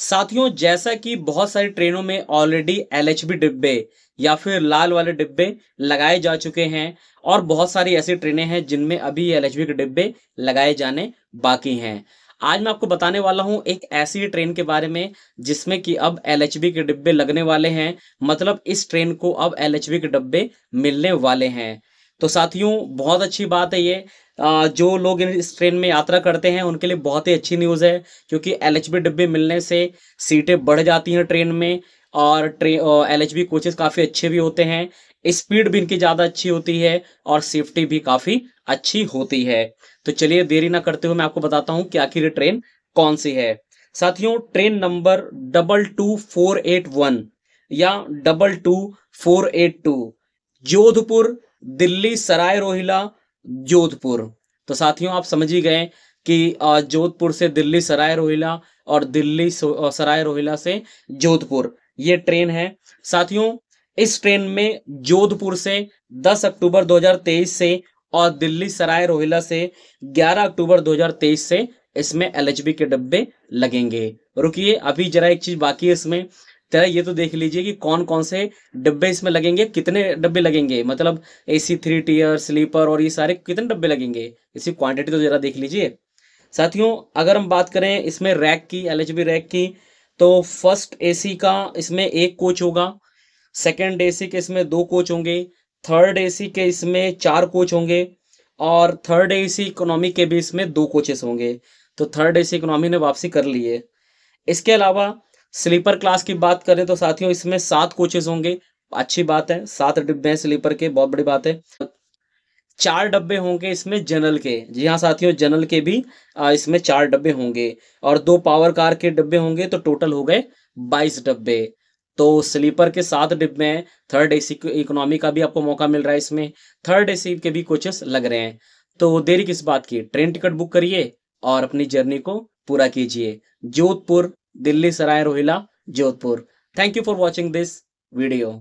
साथियों जैसा कि बहुत सारी ट्रेनों में ऑलरेडी एल डिब्बे या फिर लाल वाले डिब्बे लगाए जा चुके हैं और बहुत सारी ऐसी ट्रेनें हैं जिनमें अभी एल के डिब्बे लगाए जाने बाकी हैं आज मैं आपको बताने वाला हूं एक ऐसी ट्रेन के बारे में जिसमें कि अब एल के डिब्बे लगने वाले हैं मतलब इस ट्रेन को अब एल के डिब्बे मिलने वाले हैं तो साथियों बहुत अच्छी बात है ये जो लोग इस ट्रेन में यात्रा करते हैं उनके लिए बहुत ही अच्छी न्यूज़ है क्योंकि एल डिब्बे मिलने से सीटें बढ़ जाती हैं ट्रेन में और ट्रे एल एच कोचेज काफ़ी अच्छे भी होते हैं स्पीड भी इनकी ज़्यादा अच्छी होती है और सेफ्टी भी काफ़ी अच्छी होती है तो चलिए देरी ना करते हुए मैं आपको बताता हूँ कि आखिर ट्रेन कौन सी है साथियों train number double two four eight one या double two four eight two Jodhpur Delhi Sarai Rohilla Jodhpur तो साथियों आप समझ ही गए कि जोधपुर से दिल्ली सराय रोहिला और दिल्ली सराय रोहिला से जोधपुर ये ट्रेन है साथियों इस ट्रेन में जोधपुर से 10 अक्टूबर 2023 से और दिल्ली सराय रोहिला से 11 अक्टूबर 2023 से इसमें एलएचबी के डब्बे लगेंगे रुकिए अभी जरा एक चीज बाकी है इसमें तरह ये तो देख लीजिए कि कौन कौन से डब्बे इसमें लगेंगे कितने डब्बे लगेंगे मतलब A C three tier sleeper और ये सारे कितने डब्बे लगेंगे इसकी क्वांटिटी तो ज़रा देख लीजिए साथियों अगर हम बात करें इसमें रैक की एल रैक की तो फर्स्ट सी का इसमें एक कोच होगा सेकेंड सी के इसमें दो कोच होंगे थर्ड सी के इसमें चार कोच होंगे और थर्ड ए सी इकोनॉमी के भी इसमें दो कोचेस होंगे तो थर्ड ए सी इकोनॉमी ने वापसी कर ली है इसके अलावा स्लीपर क्लास की बात करें तो साथियों इसमें सात कोचेज होंगे अच्छी बात है सात डिब्बे हैं स्लीपर के बहुत बड़ी बात है चार डब्बे होंगे इसमें जनरल के जी हाँ साथियों जनरल के भी इसमें चार डब्बे होंगे और दो पावर कार के डब्बे होंगे तो टोटल हो गए बाईस डब्बे तो स्लीपर के सात डिब्बे हैं थर्ड एसी इकोनॉमी का भी आपको मौका मिल रहा है इसमें थर्ड एसी के भी कोचेस लग रहे हैं तो देरी किस बात की ट्रेन टिकट बुक करिए और अपनी जर्नी को पूरा कीजिए Jodhpur Delhi Sarai Rohilla Jodhpur thank you for watching this video